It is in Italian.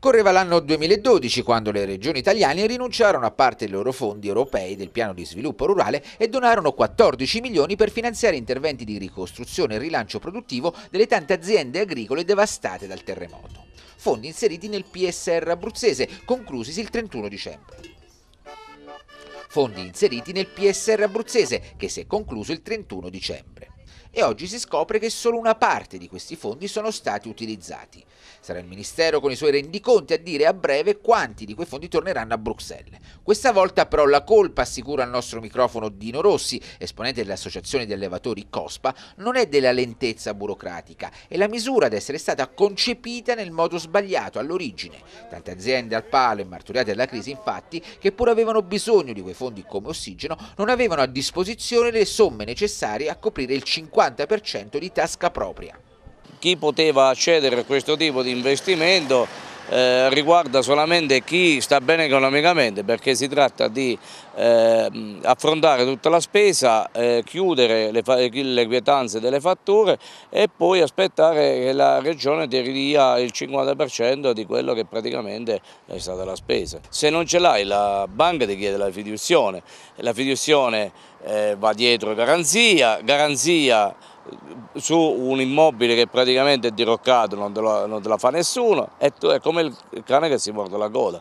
Correva l'anno 2012 quando le regioni italiane rinunciarono a parte i loro fondi europei del piano di sviluppo rurale e donarono 14 milioni per finanziare interventi di ricostruzione e rilancio produttivo delle tante aziende agricole devastate dal terremoto. Fondi inseriti nel PSR abruzzese, conclusisi il 31 dicembre. Fondi inseriti nel PSR abruzzese, che si è concluso il 31 dicembre e oggi si scopre che solo una parte di questi fondi sono stati utilizzati. Sarà il Ministero con i suoi rendiconti a dire a breve quanti di quei fondi torneranno a Bruxelles. Questa volta però la colpa, assicura al nostro microfono Dino Rossi, esponente dell'Associazione di Allevatori COSPA, non è della lentezza burocratica, è la misura ad essere stata concepita nel modo sbagliato all'origine. Tante aziende al palo e martoriate dalla crisi infatti, che pur avevano bisogno di quei fondi come ossigeno, non avevano a disposizione le somme necessarie a coprire il 5% 50% di tasca propria. Chi poteva accedere a questo tipo di investimento eh, riguarda solamente chi sta bene economicamente perché si tratta di eh, affrontare tutta la spesa, eh, chiudere le, le, quietanze delle fatture e poi aspettare che la Regione ti ridia il 50% di quello che praticamente è stata la spesa. Se non ce l'hai la banca ti chiede la fiduzione, la fiduzione eh, va dietro garanzia, garanzia su un immobile che praticamente è diroccato, non te, lo, non te la fa nessuno e tu è come il cane che si morde la coda.